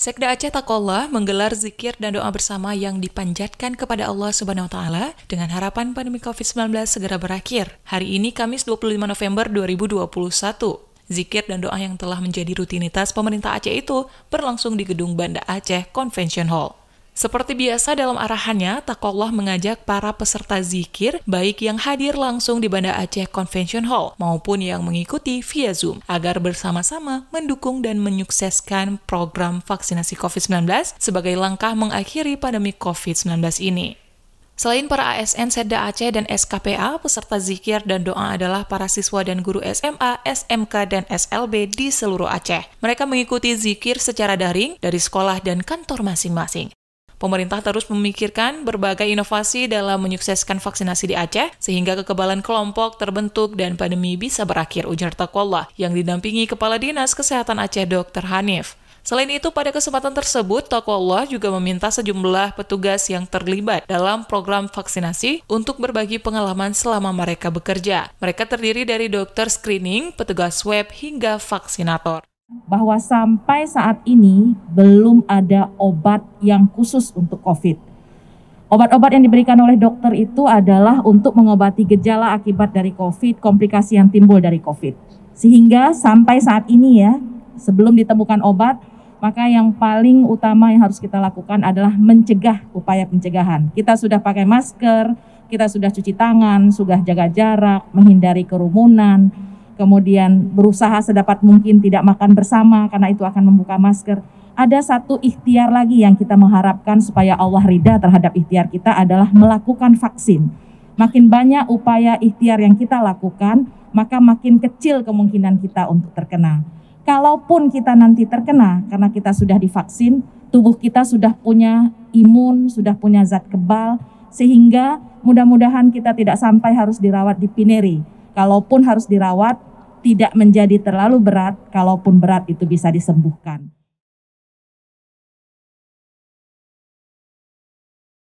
Sekda Aceh Takola menggelar zikir dan doa bersama yang dipanjatkan kepada Allah Subhanahu wa taala dengan harapan pandemi COVID-19 segera berakhir. Hari ini Kamis 25 November 2021. Zikir dan doa yang telah menjadi rutinitas pemerintah Aceh itu berlangsung di gedung Banda Aceh Convention Hall. Seperti biasa dalam arahannya, Takwallah mengajak para peserta zikir, baik yang hadir langsung di Banda Aceh Convention Hall maupun yang mengikuti via Zoom, agar bersama-sama mendukung dan menyukseskan program vaksinasi COVID-19 sebagai langkah mengakhiri pandemi COVID-19 ini. Selain para ASN Seda Aceh dan SKPA, peserta zikir dan doa adalah para siswa dan guru SMA, SMK, dan SLB di seluruh Aceh. Mereka mengikuti zikir secara daring dari sekolah dan kantor masing-masing. Pemerintah terus memikirkan berbagai inovasi dalam menyukseskan vaksinasi di Aceh sehingga kekebalan kelompok terbentuk dan pandemi bisa berakhir ujar Takwallah yang didampingi Kepala Dinas Kesehatan Aceh Dr. Hanif. Selain itu, pada kesempatan tersebut, Toko Allah juga meminta sejumlah petugas yang terlibat dalam program vaksinasi untuk berbagi pengalaman selama mereka bekerja. Mereka terdiri dari dokter screening, petugas web, hingga vaksinator bahwa sampai saat ini belum ada obat yang khusus untuk COVID. Obat-obat yang diberikan oleh dokter itu adalah untuk mengobati gejala akibat dari COVID, komplikasi yang timbul dari COVID. Sehingga sampai saat ini ya, sebelum ditemukan obat, maka yang paling utama yang harus kita lakukan adalah mencegah upaya pencegahan. Kita sudah pakai masker, kita sudah cuci tangan, sudah jaga jarak, menghindari kerumunan, kemudian berusaha sedapat mungkin tidak makan bersama karena itu akan membuka masker. Ada satu ikhtiar lagi yang kita mengharapkan supaya Allah ridha terhadap ikhtiar kita adalah melakukan vaksin. Makin banyak upaya ikhtiar yang kita lakukan, maka makin kecil kemungkinan kita untuk terkena. Kalaupun kita nanti terkena karena kita sudah divaksin, tubuh kita sudah punya imun, sudah punya zat kebal, sehingga mudah-mudahan kita tidak sampai harus dirawat di pineri. Kalaupun harus dirawat, tidak menjadi terlalu berat, kalaupun berat itu bisa disembuhkan.